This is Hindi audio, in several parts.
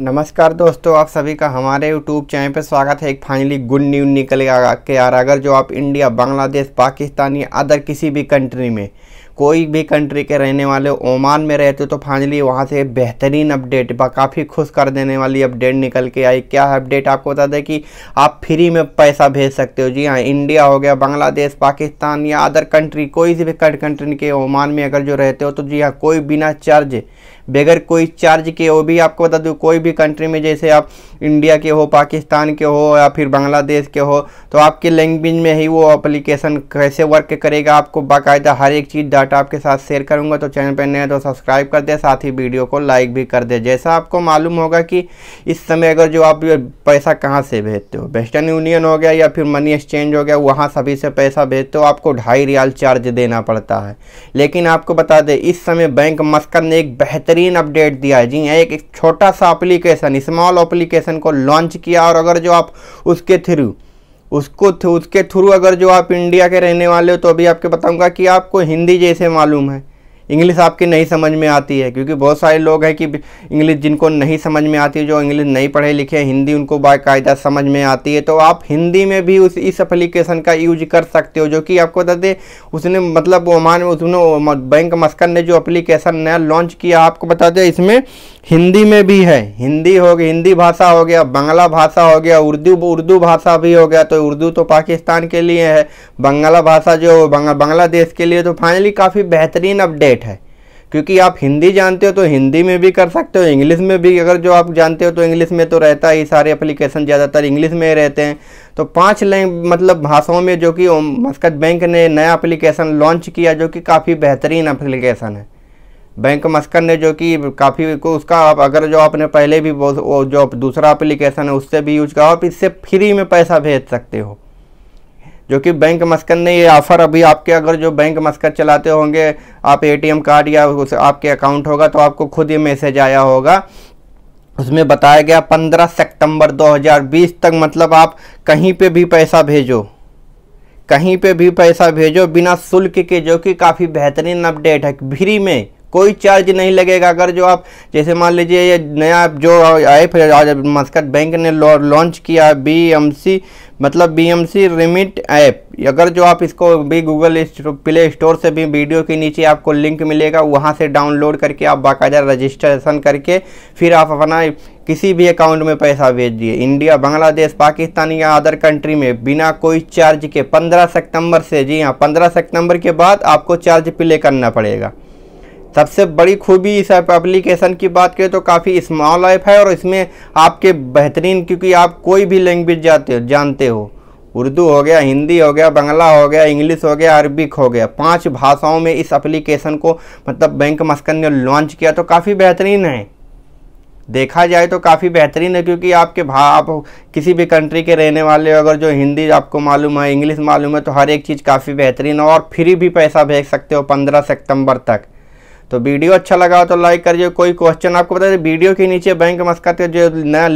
नमस्कार दोस्तों आप सभी का हमारे यूट्यूब चैनल पर स्वागत है एक फाइनली गुड न्यूज निकल के आ रहा अगर जो आप इंडिया बांग्लादेश पाकिस्तान या अदर किसी भी कंट्री में कोई भी कंट्री के रहने वाले ओमान में रहते हो तो फाइनली वहाँ से बेहतरीन अपडेट व काफ़ी खुश कर देने वाली अपडेट निकल के आई क्या अपडेट आपको बता दें कि आप फ्री में पैसा भेज सकते हो जी हाँ इंडिया हो गया बांग्लादेश पाकिस्तान या अदर कंट्री कोई भी कंट्री के ओमान में अगर जो रहते हो तो जी हाँ कोई बिना चार्ज बगैर कोई चार्ज के वो भी आपको बता दूँ कोई भी कंट्री में जैसे आप इंडिया के हो पाकिस्तान के हो या फिर बांग्लादेश के हो तो आपके लैंग्वेज में ही वो एप्लीकेशन कैसे वर्क करेगा आपको बाकायदा हर एक चीज़ डाटा आपके साथ शेयर करूँगा तो चैनल पर नए तो सब्सक्राइब कर दे साथ ही वीडियो को लाइक भी कर दे जैसा आपको मालूम होगा कि इस समय अगर जो आप पैसा कहाँ से भेजते हो वेस्टर्न यूनियन हो गया या फिर मनी एक्सचेंज हो गया वहाँ सभी से पैसा भेजते हो आपको ढाई रियाल चार्ज देना पड़ता है लेकिन आपको बता दें इस समय बैंक मस्कर ने एक बेहतरीन अपडेट दिया है जी हाँ, एक छोटा सा अप्लीकेशन स्मॉल अप्लीकेशन एप्लीकेशन को लॉन्च किया और अगर जो आप उसके थ्रू उसको उसके थ्रू अगर जो आप इंडिया के रहने वाले हो तो अभी आपके बताऊंगा कि आपको हिंदी जैसे मालूम है इंग्लिश आपकी नहीं समझ में आती है क्योंकि बहुत सारे लोग हैं कि इंग्लिश जिनको नहीं समझ में आती है जो इंग्लिश नहीं पढ़े लिखे हिंदी उनको बाकायदा समझ में आती है तो आप हिंदी में भी उस इस एप्लीकेशन का यूज कर सकते हो जो कि आपको बता दें उसने मतलब ओमान में उसने बैंक मस्कर ने जो एप्लीकेशन नया लॉन्च किया आपको बता दें इसमें हिंदी में भी है हिंदी हो गया हिंदी भाषा हो गया बंगला भाषा हो गया उर्दू उर्दू भाषा भी हो गया तो उर्दू तो पाकिस्तान के लिए है बंगला भाषा जो बांग्लादेश के लिए तो फाइनली काफ़ी बेहतरीन अपडेट ग्रेट है क्योंकि आप हिंदी जानते हो तो हिंदी में भी कर सकते हो इंग्लिश में भी अगर जो आप जानते हो तो इंग्लिश में तो रहता ही सारे एप्लीकेशन ज़्यादातर इंग्लिश में ही रहते हैं तो पांच लैंग मतलब भाषाओं में जो कि मस्कत बैंक ने नया एप्लीकेशन लॉन्च किया जो कि काफ़ी बेहतरीन एप्लीकेशन है बैंक मस्कत ने जो कि काफ़ी उसका आप अगर जो आपने पहले भी जो दूसरा अप्लीकेशन है उससे भी यूज करा आप इससे फ्री में पैसा भेज सकते हो जो कि बैंक मस्कन ने ये ऑफ़र अभी आपके अगर जो बैंक मस्कन चलाते होंगे आप एटीएम कार्ड या उस आपके अकाउंट होगा तो आपको खुद ये मैसेज आया होगा उसमें बताया गया 15 सितंबर 2020 तक मतलब आप कहीं पे भी पैसा भेजो कहीं पे भी पैसा भेजो बिना शुल्क के जो कि काफ़ी बेहतरीन अपडेट है फ्री में कोई चार्ज नहीं लगेगा अगर जो आप जैसे मान लीजिए ये नया जो ऐप है आज मस्कट बैंक ने लॉन्च किया बी एम सी मतलब B M C remit app अगर जो आप इसको भी गूगल प्ले स्टोर से भी वीडियो के नीचे आपको लिंक मिलेगा वहाँ से डाउनलोड करके आप बाकायदा रजिस्ट्रेशन करके फिर आप अपना किसी भी अकाउंट में पैसा भेज दिए इंडिया बांग्लादेश पाकिस्तान या अदर कंट्री में बिना कोई चार्ज के 15 सितंबर से जी हाँ 15 सितंबर के बाद आपको चार्ज प्ले करना पड़ेगा सबसे बड़ी खूबी इस एप्लीकेशन की बात करें तो काफ़ी स्मॉल ऐप है और इसमें आपके बेहतरीन क्योंकि आप कोई भी लैंग्वेज जाते हो जानते हो उर्दू हो गया हिंदी हो गया बंगला हो गया इंग्लिश हो गया अरबिक हो गया पांच भाषाओं में इस एप्लीकेशन को मतलब बैंक मस्कन ने लॉन्च किया तो काफ़ी बेहतरीन है देखा जाए तो काफ़ी बेहतरीन है क्योंकि आपके भा आप किसी भी कंट्री के रहने वाले हो अगर जो हिंदी आपको मालूम है इंग्लिश मालूम है तो हर एक चीज़ काफ़ी बेहतरीन है और फ्री भी पैसा भेज सकते हो पंद्रह सितंबर तक तो वीडियो अच्छा लगा हो तो लाइक करिए कोई क्वेश्चन आपको बता दें वीडियो के नीचे बैंक मस्कत का जो नया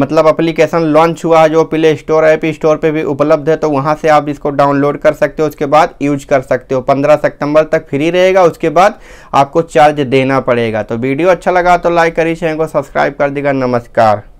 मतलब अप्लीकेशन लॉन्च हुआ है जो प्ले स्टोर ऐप स्टोर पे भी उपलब्ध है तो वहाँ से आप इसको डाउनलोड कर सकते हो उसके बाद यूज कर सकते हो पंद्रह सितंबर तक फ्री रहेगा उसके बाद आपको चार्ज देना पड़ेगा तो वीडियो अच्छा लगा तो लाइक करिए चैनल को सब्सक्राइब कर देगा नमस्कार